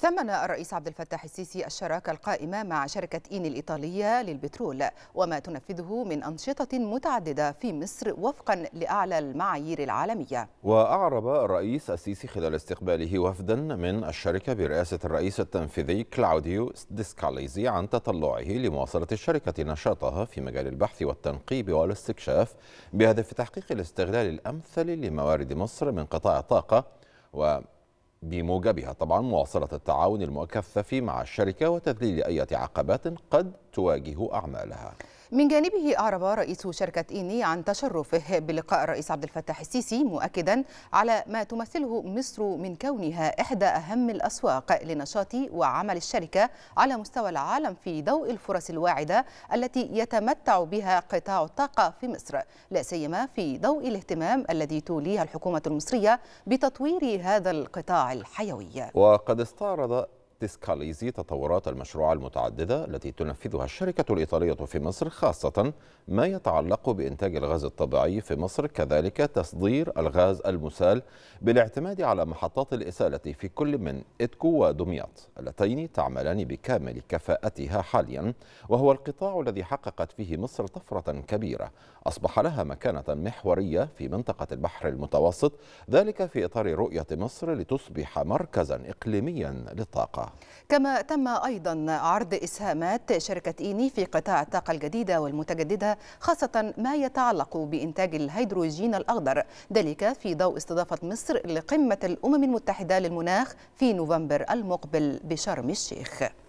ثمن الرئيس عبد الفتاح السيسي الشراكة القائمة مع شركة إين الإيطالية للبترول وما تنفذه من أنشطة متعددة في مصر وفقا لأعلى المعايير العالمية وأعرب الرئيس السيسي خلال استقباله وفدا من الشركة برئاسة الرئيس التنفيذي كلاوديو ديسكاليزي عن تطلعه لمواصلة الشركة نشاطها في مجال البحث والتنقيب والاستكشاف بهدف تحقيق الاستغلال الأمثل لموارد مصر من قطاع الطاقة و بموجبها طبعا مواصلة التعاون المكثف مع الشركة وتذليل أي عقبات قد تواجه أعمالها من جانبه أعرب رئيس شركة إيني عن تشرفه بلقاء الرئيس عبد الفتاح السيسي مؤكدا على ما تمثله مصر من كونها إحدى أهم الأسواق لنشاط وعمل الشركة على مستوى العالم في ضوء الفرص الواعدة التي يتمتع بها قطاع الطاقة في مصر لا سيما في ضوء الاهتمام الذي توليها الحكومة المصرية بتطوير هذا القطاع الحيوي وقد استعرض تسكاليزي تطورات المشروع المتعددة التي تنفذها الشركة الإيطالية في مصر خاصة ما يتعلق بإنتاج الغاز الطبيعي في مصر كذلك تصدير الغاز المسال بالاعتماد على محطات الإسالة في كل من إتكو ودمياط اللتين تعملان بكامل كفاءتها حاليا وهو القطاع الذي حققت فيه مصر طفرة كبيرة أصبح لها مكانة محورية في منطقة البحر المتوسط ذلك في إطار رؤية مصر لتصبح مركزا إقليميا للطاقة كما تم أيضا عرض إسهامات شركة إيني في قطاع الطاقة الجديدة والمتجددة خاصة ما يتعلق بإنتاج الهيدروجين الأخضر ذلك في ضوء استضافة مصر لقمة الأمم المتحدة للمناخ في نوفمبر المقبل بشرم الشيخ